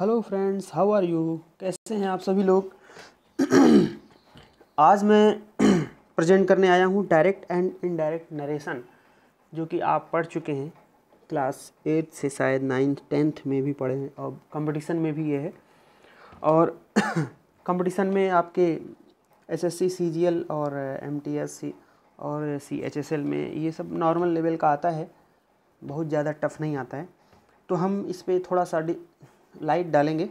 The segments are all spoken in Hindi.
hello friends how are you कैसे हैं आप सभी लोग आज मैं प्रेजेंट करने आया हूँ डायरेक्ट एंड इनडायरेक्ट नरेशन जो कि आप पढ़ चुके हैं क्लास एट से शायद नाइन्थ टेंथ में भी पढ़े हैं और कंपटीशन में भी ये है और कंपटीशन में आपके एसएससी सीजीएल और एमटीएस uh, सी और सी uh, में ये सब नॉर्मल लेवल का आता है बहुत ज़्यादा टफ नहीं आता है तो हम इस पर थोड़ा सा लाइट डालेंगे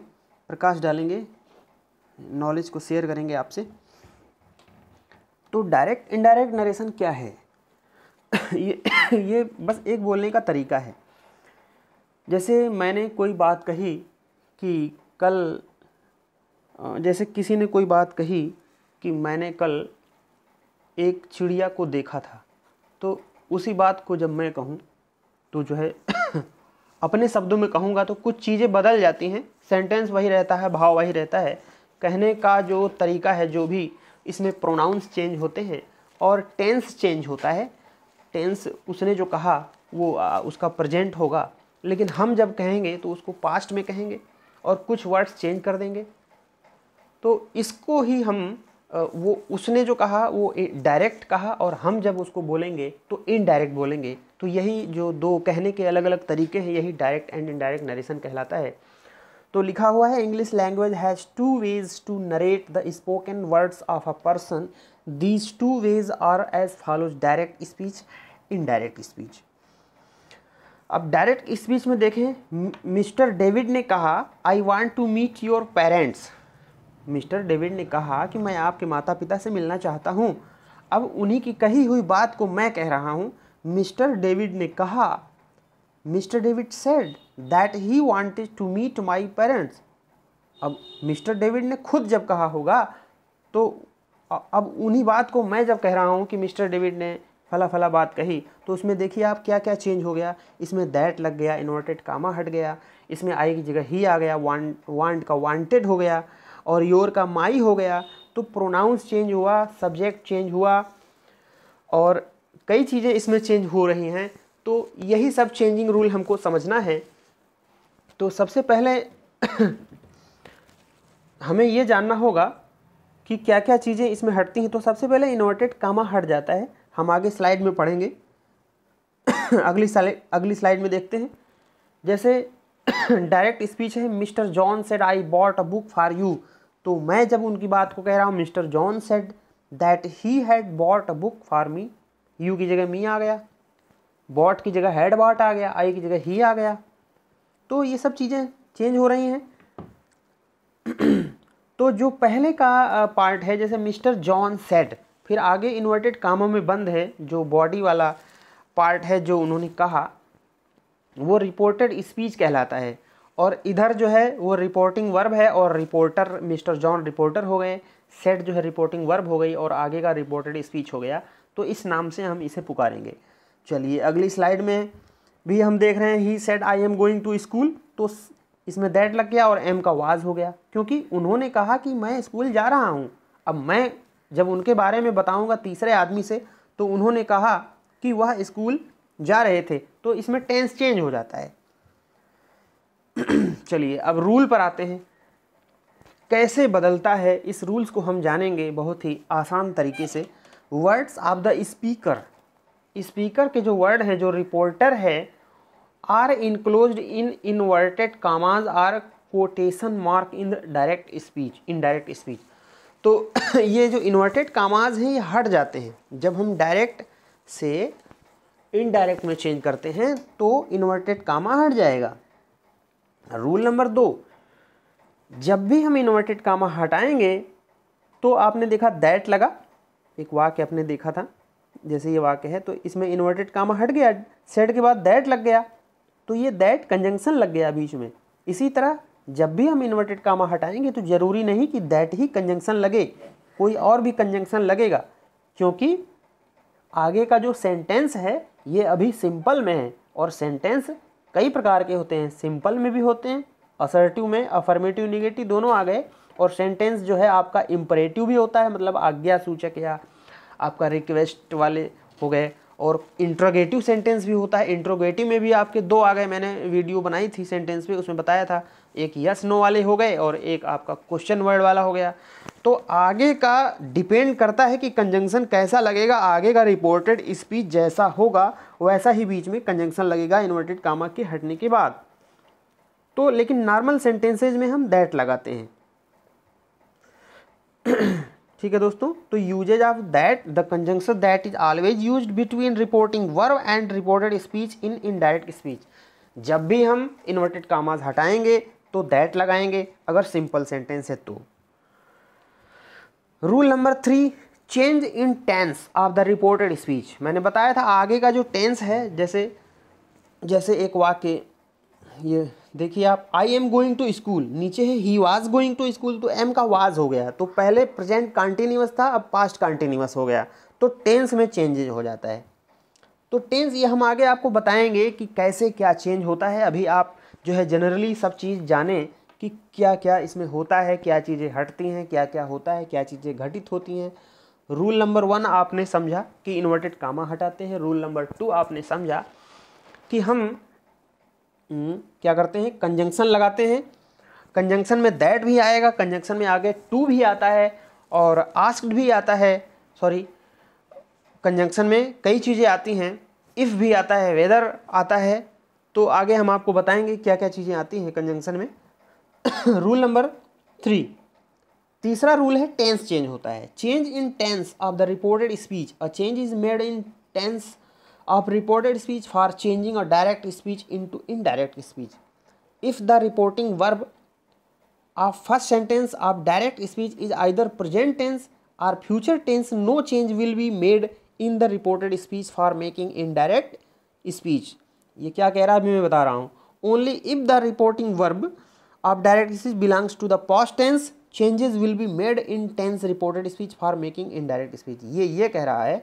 प्रकाश डालेंगे नॉलेज को शेयर करेंगे आपसे तो डायरेक्ट इनडायरेक्ट नरेशन क्या है ये ये बस एक बोलने का तरीका है जैसे मैंने कोई बात कही कि कल जैसे किसी ने कोई बात कही कि मैंने कल एक चिड़िया को देखा था तो उसी बात को जब मैं कहूँ तो जो है अपने शब्दों में कहूँगा तो कुछ चीज़ें बदल जाती हैं सेंटेंस वही रहता है भाव वही रहता है कहने का जो तरीका है जो भी इसमें प्रोनाउंस चेंज होते हैं और टेंस चेंज होता है टेंस उसने जो कहा वो आ, उसका प्रजेंट होगा लेकिन हम जब कहेंगे तो उसको पास्ट में कहेंगे और कुछ वर्ड्स चेंज कर देंगे तो इसको ही हम वो उसने जो कहा वो डायरेक्ट कहा और हम जब उसको बोलेंगे तो इनडायरेक्ट बोलेंगे तो यही जो दो कहने के अलग अलग तरीके हैं यही डायरेक्ट एंड इनडायरेक्ट नरेशन कहलाता है तो लिखा हुआ है English language has two ways to narrate the spoken words of a person these two ways are as follows direct speech indirect speech अब डायरेक्ट स्पीच में देखें मिस्टर डेविड ने कहा I want to meet your parents mister David ने कहा कि मैं आपके माता पिता से मिलना चाहता हूँ अब उन्हीं की कही हुई बात को मैं कह रहा हूँ मिस्टर डेविड ने कहा mister David said that he wanted to meet my parents अब मिस्टर डेविड ने खुद जब कहा होगा तो अब उन्हीं बात को मैं जब कह रहा हूँ कि मिस्टर डेविड ने फला फला बात कही तो उसमें देखिए आप क्या क्या चेंज हो गया इसमें दैट लग गया इन्वर्टेड कामा हट गया इसमें आई की जगह ही आ गया वांट वांट का वांटेड हो गया और योर का माई हो गया तो प्रोनाउंस चेंज हुआ सब्जेक्ट चेंज हुआ और कई चीज़ें इसमें चेंज हो रही हैं तो यही सब चेंजिंग रूल हमको समझना है तो सबसे पहले हमें ये जानना होगा कि क्या क्या चीज़ें इसमें हटती हैं तो सबसे पहले इन्वर्टेड कामा हट जाता है हम आगे स्लाइड में पढ़ेंगे अगली स्लाइड अगली स्लाइड में देखते हैं जैसे डायरेक्ट स्पीच है mister John said I bought a book for you तो मैं जब उनकी बात को कह रहा हूँ mister John said that he had bought a book for me you की जगह मी आ गया बॉट की जगह हैड बॉट आ गया आई की जगह ही आ गया तो ये सब चीज़ें चेंज हो रही हैं तो जो पहले का पार्ट है जैसे मिस्टर जॉन सेट फिर आगे इन्वर्टेड कामों में बंद है जो बॉडी वाला पार्ट है जो उन्होंने कहा वो रिपोर्टेड स्पीच कहलाता है और इधर जो है वो रिपोर्टिंग वर्ब है और रिपोर्टर मिस्टर जॉन रिपोर्टर हो गए सेट जो है रिपोर्टिंग वर्ब हो गई और आगे का रिपोर्टेड स्पीच हो गया तो इस नाम से हम इसे पुकारेंगे चलिए अगली स्लाइड में भी हम देख रहे हैं he said I am going to school तो इसमें दैट लग गया और एम का वाज हो गया क्योंकि उन्होंने कहा कि मैं स्कूल जा रहा हूँ अब मैं जब उनके बारे में बताऊँगा तीसरे आदमी से तो उन्होंने कहा कि वह स्कूल जा रहे थे तो इसमें टेंस चेंज हो जाता है चलिए अब रूल पर आते हैं कैसे बदलता है इस रूल्स को हम जानेंगे बहुत ही आसान तरीके से words of the speaker speaker के जो वर्ड हैं जो रिपोर्टर है are enclose in inverted commas or quotation mark in direct speech in direct speech तो ये जो इन्वर्टेड कामाज हैं ये हट जाते हैं जब हम डायरेक्ट से इनडायरेक्ट में चेंज करते हैं तो इन्वर्टेड कामा हट जाएगा रूल नंबर दो जब भी हम इन्वर्टेड कामा हटाएंगे तो आपने देखा दैट लगा एक वाक्य आपने देखा था जैसे ये वाक्य है तो इसमें इन्वर्टेड कामा हट गया सेट के बाद दैट लग गया तो ये दैट कंजंक्शन लग गया बीच में इसी तरह जब भी हम इन्वर्टेड कामा हटाएंगे तो ज़रूरी नहीं कि दैट ही कंजंक्शन लगे कोई और भी कंजंक्शन लगेगा क्योंकि आगे का जो सेंटेंस है ये अभी सिंपल में है और सेंटेंस कई प्रकार के होते हैं सिंपल में भी होते हैं असर्टिव में अफर्मेटिव निगेटिव दोनों आ गए और सेंटेंस जो है आपका इम्परेटिव भी होता है मतलब आज्ञा सूचक या आपका रिक्वेस्ट वाले हो गए और इंट्रोगेटिव सेंटेंस भी होता है इंट्रोगेटिव में भी आपके दो आ गए मैंने वीडियो बनाई थी सेंटेंस पे उसमें बताया था एक यस नो वाले हो गए और एक आपका क्वेश्चन वर्ड वाला हो गया तो आगे का डिपेंड करता है कि कंजंक्शन कैसा लगेगा आगे का रिपोर्टेड स्पीच जैसा होगा वैसा ही बीच में कंजंक्शन लगेगा इन्वर्टेड कामा के हटने के बाद तो लेकिन नॉर्मल सेंटेंसेज में हम दैट लगाते हैं ठीक है दोस्तों तो uses of that the conjunction that is always use between reporting verb and reported speech in indirect speech जब भी हम इन्वर्टेड कामाज हटाएंगे तो दैट लगाएंगे अगर सिंपल सेंटेंस है तो rule number three change in tense of the reported speech मैंने बताया था आगे का जो टेंस है जैसे जैसे एक वाक्य ये देखिए आप I am going to school नीचे है he was going to school तो एम का वाज हो गया तो पहले प्रेजेंट कॉन्टिन्यूस था अब पास्ट कॉन्टिन्यूस हो गया तो टेंस में चेंजेज हो जाता है तो टेंस ये हम आगे आपको बताएंगे कि कैसे क्या चेंज होता है अभी आप जो है जनरली सब चीज़ जाने कि क्या क्या इसमें होता है क्या चीज़ें हटती हैं क्या क्या होता है क्या चीज़ें घटित होती हैं रूल नंबर वन आपने समझा कि इन्वर्टेड कामा हटाते हैं रूल नंबर टू आपने समझा कि हम हम्म, क्या करते हैं कंजंक्शन लगाते हैं कंजंक्शन में दैट भी आएगा कंजंक्शन में आगे टू भी आता है और आस्क्ड भी आता है सॉरी कंजंक्शन में कई चीज़ें आती हैं इफ़ भी आता है वेदर आता है तो आगे हम आपको बताएंगे क्या क्या चीज़ें आती हैं कंजंक्शन में रूल नंबर थ्री तीसरा रूल है टेंस चेंज होता है change in tense of the reported speech a change is made in tense of reported speech for changing a direct speech into indirect speech if the reporting verb of first sentence of direct speech is either present tense or future tense no change will be made in the reported speech for making indirect speech ये क्या कह रहा है अभी मैं बता रहा हूँ only if the reporting verb of direct speech belongs to the past tense changes will be made in tense reported speech for making indirect speech ये ये कह रहा है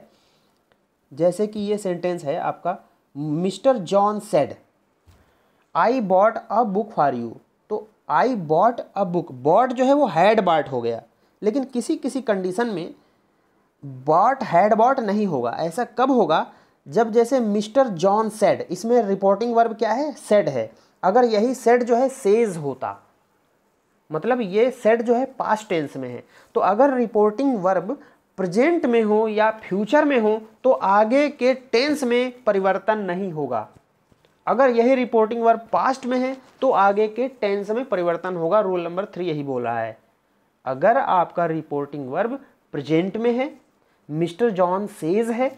जैसे कि ये सेंटेंस है आपका mister John said I bought a book for you तो I bought a book bought जो है वो हैड बॉट हो गया लेकिन किसी किसी कंडीशन में बॉट हैड बॉट नहीं होगा ऐसा कब होगा जब जैसे मिस्टर जॉन सेड इसमें रिपोर्टिंग वर्ब क्या है सेड है अगर यही सेड जो है सेज होता मतलब ये सेड जो है पास्ट टेंस में है तो अगर रिपोर्टिंग वर्ब प्रेजेंट में हो या फ्यूचर में हो तो आगे के टेंस में परिवर्तन नहीं होगा अगर यही रिपोर्टिंग वर्ब पास्ट में है तो आगे के टेंस में परिवर्तन होगा रूल नंबर थ्री यही बोला है अगर आपका रिपोर्टिंग वर्ब प्रेजेंट में है मिस्टर जॉन सेज है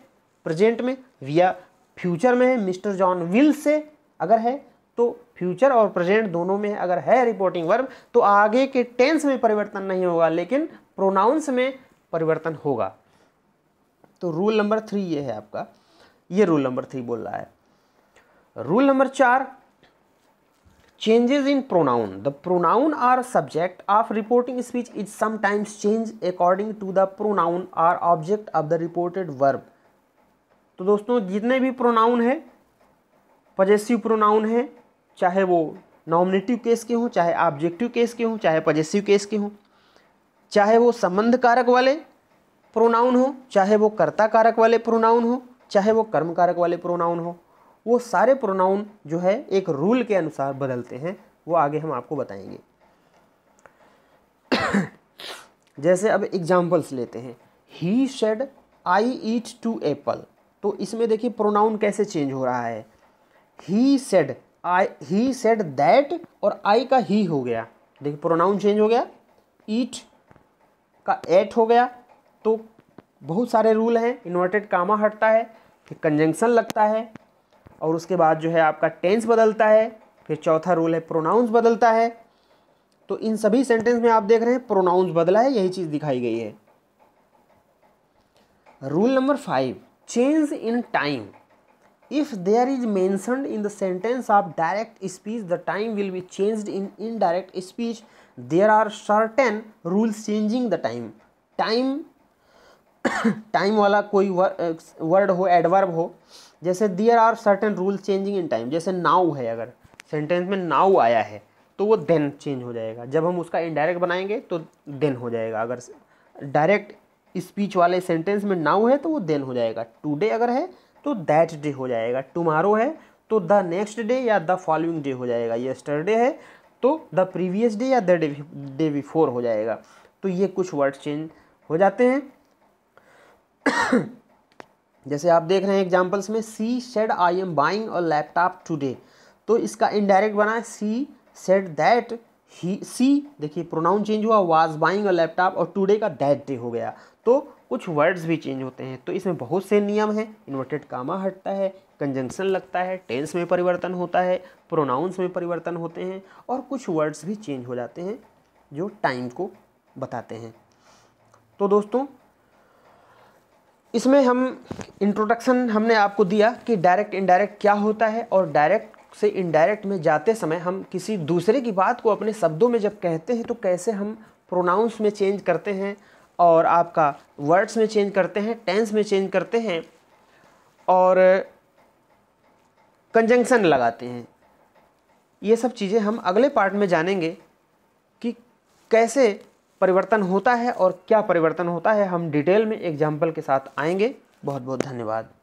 प्रेजेंट में या फ्यूचर में है मिस्टर जॉन विल से अगर है तो फ्यूचर और प्रेजेंट दोनों में अगर है रिपोर्टिंग वर्ब तो आगे के टेंस में परिवर्तन नहीं होगा लेकिन प्रोनाउंस में परिवर्तन होगा तो रूल नंबर थ्री ये है आपका ये रूल नंबर थ्री बोल रहा है रूल नंबर चार changes in pronoun the pronoun or subject of reporting speech is sometimes change according to the pronoun or object of the reported verb तो दोस्तों जितने भी प्रोनाउन है पजेसिव प्रोनाउन है चाहे वो नॉमिनेटिव केस के हों चाहे ऑब्जेक्टिव केस के हों चाहे पजेसिव केस के हों चाहे वो संबंध कारक वाले प्रोनाउन हो चाहे वो कर्ता कारक वाले प्रोनाउन हो चाहे वो कर्म कारक वाले प्रोनाउन हो वो सारे प्रोनाउन जो है एक रूल के अनुसार बदलते हैं वो आगे हम आपको बताएंगे जैसे अब एग्जाम्पल्स लेते हैं he said I eat two apple तो इसमें देखिए प्रोनाउन कैसे चेंज हो रहा है he said I he said that और आई का ही हो गया देखिए प्रोनाउन चेंज हो गया ईट का एट हो गया तो बहुत सारे रूल हैं इन्वर्टेड कामा हटता है फिर कंजंक्शन लगता है और उसके बाद जो है आपका टेंस बदलता है फिर चौथा रूल है प्रोनाउंस बदलता है तो इन सभी सेंटेंस में आप देख रहे हैं प्रोनाउंस बदला है यही चीज़ दिखाई गई है rule number five change in time if there is mentioned in the sentence of direct speech the time will be changed in indirect speech there are certain rules changing the time time time वाला कोई वर्ड हो एडवर्ब हो जैसे there are certain rule changing in time जैसे नाउ है अगर सेंटेंस में नाउ आया है तो वो देन चेंज हो जाएगा जब हम उसका इनडायरेक्ट बनाएंगे तो देन हो जाएगा अगर डायरेक्ट स्पीच वाले सेंटेंस में नाउ है तो वो देन हो जाएगा टुडे अगर है तो दैट डे हो जाएगा टुमारो है तो द नेक्स्ट डे या द फॉलोइंग डे हो जाएगा येस्टरडे है तो द प्रीवियस डे या द डे बिफोर हो जाएगा तो ये कुछ वर्ड चेंज हो जाते हैं जैसे आप देख रहे हैं एग्जाम्पल्स में she said I am buying a laptop today तो इसका इनडायरेक्ट बना she said that he she देखिए प्रोनाउन चेंज हुआ वाज बाइंग अ लैपटॉप और टुडे का दैट डे हो गया तो कुछ वर्ड्स भी चेंज होते हैं तो इसमें बहुत से नियम हैं इन्वर्टेड कामा हटता है कंजंक्शन लगता है टेंस में परिवर्तन होता है प्रोनाउंस में परिवर्तन होते हैं और कुछ वर्ड्स भी चेंज हो जाते हैं जो टाइम को बताते हैं तो दोस्तों इसमें हम इंट्रोडक्शन हमने आपको दिया कि डायरेक्ट इनडायरेक्ट क्या होता है और डायरेक्ट से इनडायरेक्ट में जाते समय हम किसी दूसरे की बात को अपने शब्दों में जब कहते हैं तो कैसे हम प्रोनाउंस में चेंज करते हैं और आपका वर्ड्स में चेंज करते हैं टेंस में चेंज करते हैं और कंजंक्शन लगाते हैं ये सब चीज़ें हम अगले पार्ट में जानेंगे कि कैसे परिवर्तन होता है और क्या परिवर्तन होता है हम डिटेल में एग्जाम्पल के साथ आएंगे बहुत बहुत धन्यवाद